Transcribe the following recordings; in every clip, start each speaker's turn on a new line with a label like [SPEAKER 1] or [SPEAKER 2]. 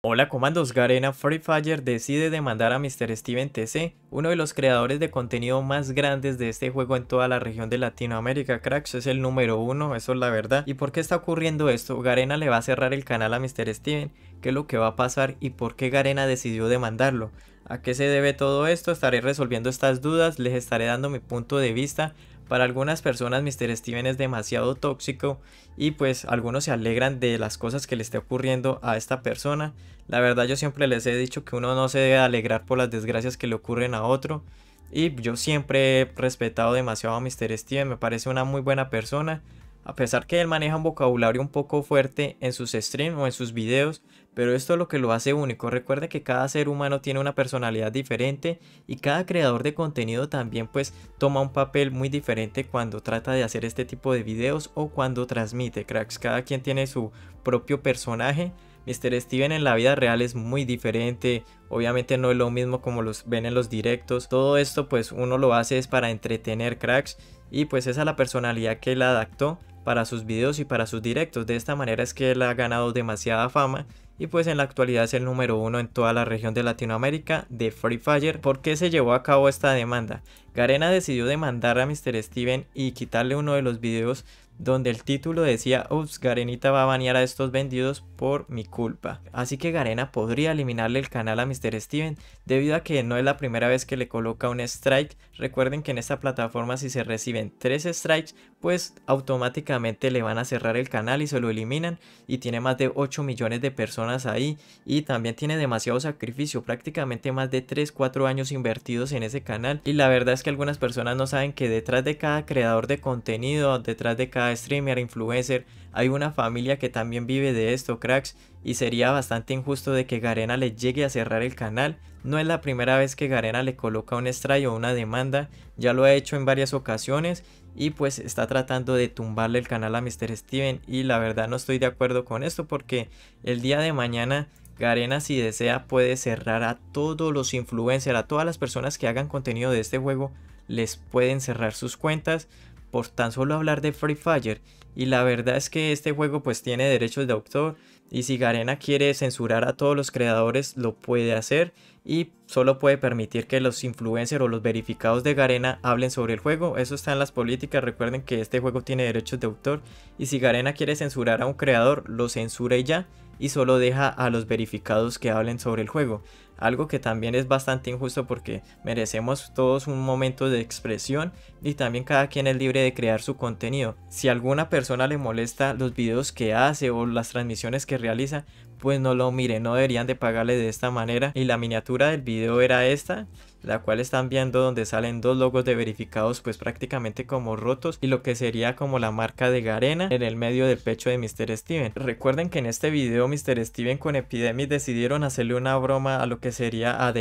[SPEAKER 1] Hola comandos, Garena Free Fire decide demandar a Mr. Steven TC, uno de los creadores de contenido más grandes de este juego en toda la región de Latinoamérica, cracks, es el número uno, eso es la verdad. ¿Y por qué está ocurriendo esto? Garena le va a cerrar el canal a Mr. Steven, ¿qué es lo que va a pasar y por qué Garena decidió demandarlo? ¿A qué se debe todo esto? Estaré resolviendo estas dudas, les estaré dando mi punto de vista, para algunas personas Mr. Steven es demasiado tóxico y pues algunos se alegran de las cosas que le esté ocurriendo a esta persona. La verdad yo siempre les he dicho que uno no se debe alegrar por las desgracias que le ocurren a otro. Y yo siempre he respetado demasiado a Mr. Steven, me parece una muy buena persona a pesar que él maneja un vocabulario un poco fuerte en sus streams o en sus videos, pero esto es lo que lo hace único. Recuerde que cada ser humano tiene una personalidad diferente y cada creador de contenido también pues toma un papel muy diferente cuando trata de hacer este tipo de videos o cuando transmite, cracks. Cada quien tiene su propio personaje. Mr. Steven en la vida real es muy diferente, obviamente no es lo mismo como los ven en los directos. Todo esto pues uno lo hace es para entretener cracks y pues esa es la personalidad que él adaptó para sus videos y para sus directos. De esta manera es que él ha ganado demasiada fama y pues en la actualidad es el número uno en toda la región de Latinoamérica de Free Fire. ¿Por qué se llevó a cabo esta demanda? Garena decidió demandar a Mr. Steven y quitarle uno de los videos donde el título decía, ups, Garenita va a banear a estos vendidos por mi culpa. Así que Garena podría eliminarle el canal a Mr. Steven, debido a que no es la primera vez que le coloca un strike. Recuerden que en esta plataforma si se reciben 3 strikes, pues automáticamente le van a cerrar el canal y se lo eliminan. Y tiene más de 8 millones de personas ahí y también tiene demasiado sacrificio, prácticamente más de 3-4 años invertidos en ese canal. Y la verdad es que algunas personas no saben que detrás de cada creador de contenido, detrás de cada streamer, influencer, hay una familia que también vive de esto, cracks, y sería bastante injusto de que Garena le llegue a cerrar el canal. No es la primera vez que Garena le coloca un strike o una demanda, ya lo ha hecho en varias ocasiones y pues está tratando de tumbarle el canal a Mr. Steven y la verdad no estoy de acuerdo con esto porque el día de mañana Garena si desea puede cerrar a todos los influencers, a todas las personas que hagan contenido de este juego les pueden cerrar sus cuentas por tan solo hablar de Free Fire y la verdad es que este juego pues tiene derechos de autor y si Garena quiere censurar a todos los creadores lo puede hacer y solo puede permitir que los influencers o los verificados de Garena hablen sobre el juego, eso está en las políticas, recuerden que este juego tiene derechos de autor y si Garena quiere censurar a un creador lo censura y ya y solo deja a los verificados que hablen sobre el juego algo que también es bastante injusto porque merecemos todos un momento de expresión y también cada quien es libre de crear su contenido. Si alguna persona le molesta los videos que hace o las transmisiones que realiza, pues no lo mire, no deberían de pagarle de esta manera. Y la miniatura del video era esta, la cual están viendo donde salen dos logos de verificados pues prácticamente como rotos y lo que sería como la marca de Garena en el medio del pecho de Mr. Steven. Recuerden que en este video Mr. Steven con Epidemic decidieron hacerle una broma a lo que sería a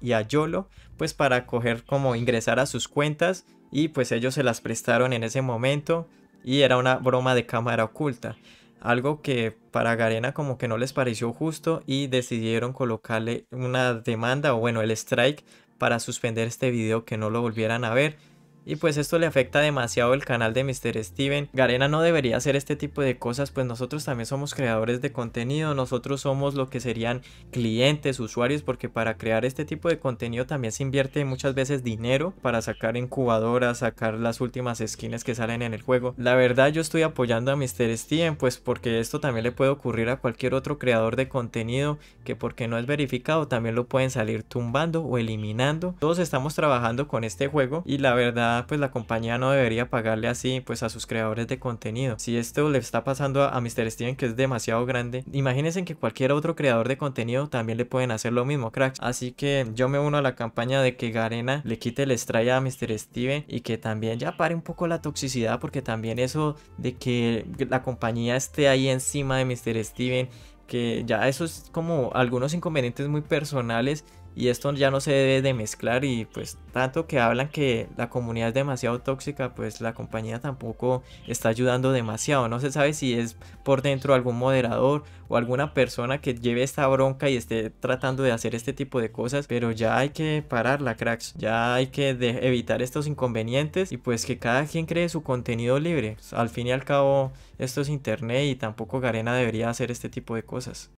[SPEAKER 1] y a Yolo, pues para coger como ingresar a sus cuentas y pues ellos se las prestaron en ese momento y era una broma de cámara oculta. Algo que para Garena como que no les pareció justo y decidieron colocarle una demanda o bueno el strike para suspender este video que no lo volvieran a ver y pues esto le afecta demasiado el canal de Mr. Steven. Garena no debería hacer este tipo de cosas, pues nosotros también somos creadores de contenido, nosotros somos lo que serían clientes, usuarios, porque para crear este tipo de contenido también se invierte muchas veces dinero para sacar incubadoras, sacar las últimas skins que salen en el juego. La verdad yo estoy apoyando a Mr. Steven, pues porque esto también le puede ocurrir a cualquier otro creador de contenido que porque no es verificado también lo pueden salir tumbando o eliminando. Todos estamos trabajando con este juego y la verdad pues la compañía no debería pagarle así pues a sus creadores de contenido. Si esto le está pasando a, Mr. Steven que es demasiado grande, imagínense que cualquier otro creador de contenido también le pueden hacer lo mismo, cracks. Así que yo me uno a la campaña de que Garena le quite el estrella a Mr. Steven y que también ya pare un poco la toxicidad porque también eso de que la compañía esté ahí encima de Mr. Steven que ya eso es como algunos inconvenientes muy personales y esto ya no se debe de mezclar y pues tanto que hablan que la comunidad es demasiado tóxica, pues la compañía tampoco está ayudando demasiado, no se sabe si es por dentro algún moderador o alguna persona que lleve esta bronca y esté tratando de hacer este tipo de cosas, pero ya hay que pararla, cracks, ya hay que evitar estos inconvenientes y pues que cada quien cree su contenido libre, al fin y al cabo esto es internet y tampoco Garena debería hacer este tipo de cosas cosas.